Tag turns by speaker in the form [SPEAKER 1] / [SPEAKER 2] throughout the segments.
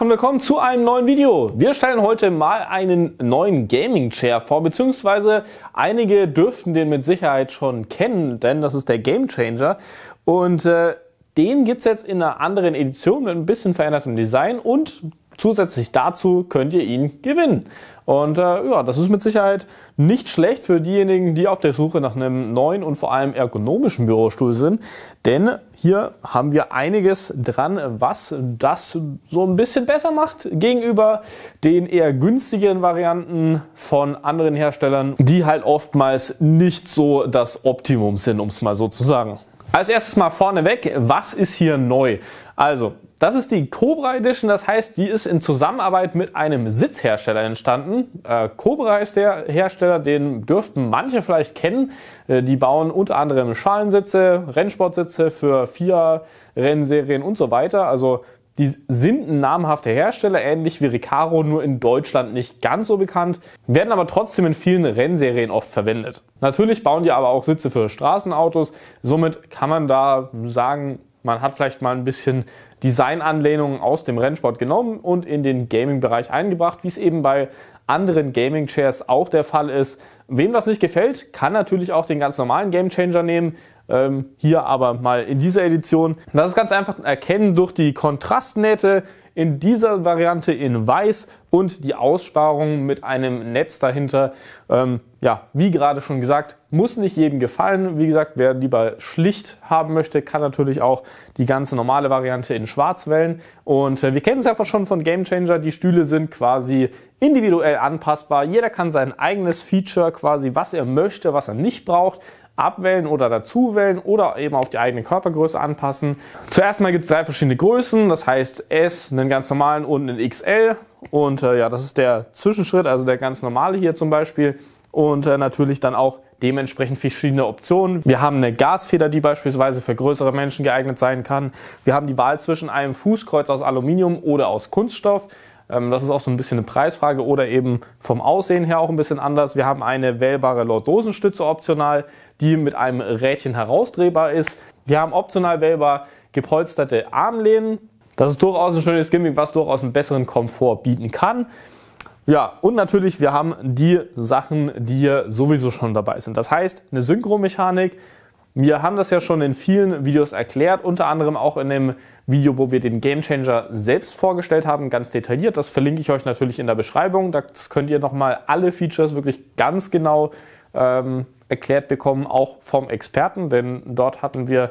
[SPEAKER 1] und willkommen zu einem neuen Video. Wir stellen heute mal einen neuen Gaming Chair vor, beziehungsweise einige dürften den mit Sicherheit schon kennen, denn das ist der Game Changer und äh, den gibt's jetzt in einer anderen Edition mit ein bisschen verändertem Design und zusätzlich dazu könnt ihr ihn gewinnen. Und äh, ja, das ist mit Sicherheit nicht schlecht für diejenigen, die auf der Suche nach einem neuen und vor allem ergonomischen Bürostuhl sind. Denn hier haben wir einiges dran, was das so ein bisschen besser macht gegenüber den eher günstigen Varianten von anderen Herstellern, die halt oftmals nicht so das Optimum sind, um es mal so zu sagen. Als erstes mal vorneweg, was ist hier neu? Also, das ist die Cobra Edition, das heißt, die ist in Zusammenarbeit mit einem Sitzhersteller entstanden. Äh, Cobra ist der Hersteller, den dürften manche vielleicht kennen. Äh, die bauen unter anderem Schalensitze, Rennsportsitze für vier Rennserien und so weiter. Also die sind ein namhafter Hersteller, ähnlich wie Recaro, nur in Deutschland nicht ganz so bekannt, werden aber trotzdem in vielen Rennserien oft verwendet. Natürlich bauen die aber auch Sitze für Straßenautos, somit kann man da sagen, man hat vielleicht mal ein bisschen Designanlehnungen aus dem Rennsport genommen und in den Gaming-Bereich eingebracht, wie es eben bei anderen Gaming-Chairs auch der Fall ist. Wem das nicht gefällt, kann natürlich auch den ganz normalen Game Changer nehmen. Ähm, hier aber mal in dieser Edition. Das ist ganz einfach erkennen durch die Kontrastnähte in dieser Variante in weiß und die Aussparung mit einem Netz dahinter. Ähm, ja, wie gerade schon gesagt, muss nicht jedem gefallen. Wie gesagt, wer lieber schlicht haben möchte, kann natürlich auch die ganze normale Variante in schwarz wählen. Und äh, wir kennen es einfach schon von Game Changer. Die Stühle sind quasi individuell anpassbar. Jeder kann sein eigenes Feature quasi, was er möchte, was er nicht braucht, abwählen oder dazu wählen oder eben auf die eigene Körpergröße anpassen. Zuerst mal gibt es drei verschiedene Größen, das heißt S, einen ganz normalen und einen XL. Und äh, ja, das ist der Zwischenschritt, also der ganz normale hier zum Beispiel und äh, natürlich dann auch dementsprechend verschiedene Optionen. Wir haben eine Gasfeder, die beispielsweise für größere Menschen geeignet sein kann. Wir haben die Wahl zwischen einem Fußkreuz aus Aluminium oder aus Kunststoff. Ähm, das ist auch so ein bisschen eine Preisfrage oder eben vom Aussehen her auch ein bisschen anders. Wir haben eine wählbare Lordosenstütze optional, die mit einem Rädchen herausdrehbar ist. Wir haben optional wählbar gepolsterte Armlehnen. Das ist durchaus ein schönes Gimmick, was durchaus einen besseren Komfort bieten kann. Ja, und natürlich, wir haben die Sachen, die ja sowieso schon dabei sind. Das heißt, eine Synchromechanik. Wir haben das ja schon in vielen Videos erklärt, unter anderem auch in dem Video, wo wir den Gamechanger selbst vorgestellt haben, ganz detailliert. Das verlinke ich euch natürlich in der Beschreibung. Da könnt ihr nochmal alle Features wirklich ganz genau ähm, erklärt bekommen, auch vom Experten, denn dort hatten wir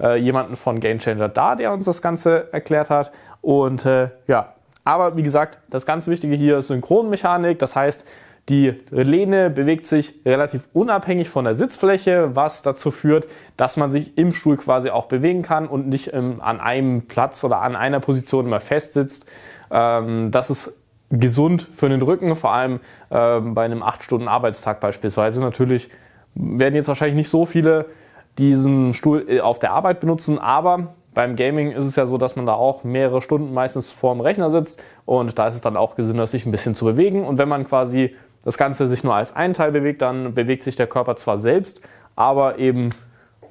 [SPEAKER 1] äh, jemanden von Gamechanger da, der uns das Ganze erklärt hat. Und äh, ja, aber wie gesagt, das ganz Wichtige hier ist Synchronmechanik. Das heißt, die Lehne bewegt sich relativ unabhängig von der Sitzfläche, was dazu führt, dass man sich im Stuhl quasi auch bewegen kann und nicht ähm, an einem Platz oder an einer Position immer festsitzt. Ähm, das ist gesund für den Rücken, vor allem ähm, bei einem 8-Stunden-Arbeitstag beispielsweise. Natürlich werden jetzt wahrscheinlich nicht so viele diesen Stuhl äh, auf der Arbeit benutzen, aber beim Gaming ist es ja so, dass man da auch mehrere Stunden meistens vorm Rechner sitzt und da ist es dann auch gesünder, sich ein bisschen zu bewegen. Und wenn man quasi das Ganze sich nur als einen Teil bewegt, dann bewegt sich der Körper zwar selbst, aber eben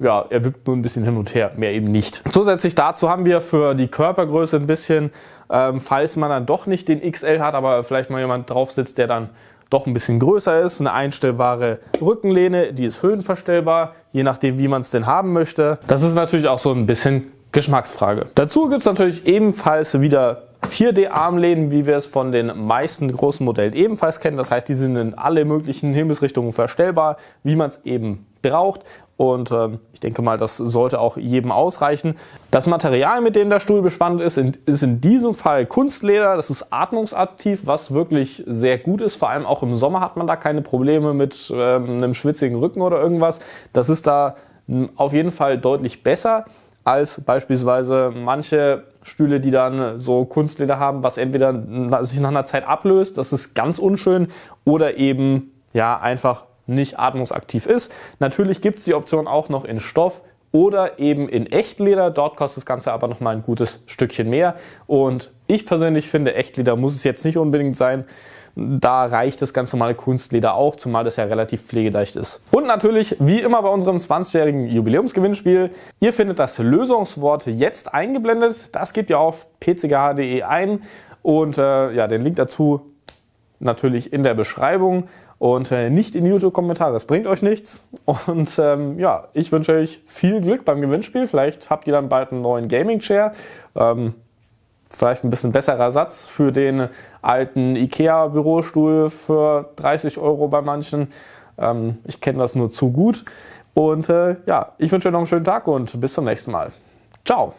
[SPEAKER 1] ja, er wippt nur ein bisschen hin und her, mehr eben nicht. Zusätzlich dazu haben wir für die Körpergröße ein bisschen, ähm, falls man dann doch nicht den XL hat, aber vielleicht mal jemand drauf sitzt, der dann doch ein bisschen größer ist, eine einstellbare Rückenlehne, die ist höhenverstellbar, je nachdem, wie man es denn haben möchte. Das ist natürlich auch so ein bisschen Geschmacksfrage. Dazu gibt es natürlich ebenfalls wieder 4D-Armlehnen, wie wir es von den meisten großen Modellen ebenfalls kennen. Das heißt, die sind in alle möglichen Himmelsrichtungen verstellbar, wie man es eben braucht. Und ähm, ich denke mal, das sollte auch jedem ausreichen. Das Material, mit dem der Stuhl bespannt ist, ist in diesem Fall Kunstleder. Das ist atmungsaktiv, was wirklich sehr gut ist. Vor allem auch im Sommer hat man da keine Probleme mit ähm, einem schwitzigen Rücken oder irgendwas. Das ist da hm, auf jeden Fall deutlich besser als beispielsweise manche Stühle, die dann so Kunstleder haben, was entweder sich nach einer Zeit ablöst, das ist ganz unschön, oder eben ja einfach nicht atmungsaktiv ist. Natürlich gibt es die Option auch noch in Stoff, oder eben in Echtleder. Dort kostet das Ganze aber nochmal ein gutes Stückchen mehr. Und ich persönlich finde, Echtleder muss es jetzt nicht unbedingt sein. Da reicht das ganz normale Kunstleder auch, zumal das ja relativ pflegeleicht ist. Und natürlich, wie immer bei unserem 20-jährigen Jubiläumsgewinnspiel, ihr findet das Lösungswort jetzt eingeblendet. Das gebt ihr auf pcgh.de ein und äh, ja, den Link dazu natürlich in der Beschreibung und äh, nicht in die YouTube-Kommentare. Es bringt euch nichts. Und ähm, ja, ich wünsche euch viel Glück beim Gewinnspiel. Vielleicht habt ihr dann bald einen neuen Gaming-Chair. Ähm, vielleicht ein bisschen besserer Satz für den alten IKEA-Bürostuhl für 30 Euro bei manchen. Ähm, ich kenne das nur zu gut. Und äh, ja, ich wünsche euch noch einen schönen Tag und bis zum nächsten Mal. Ciao!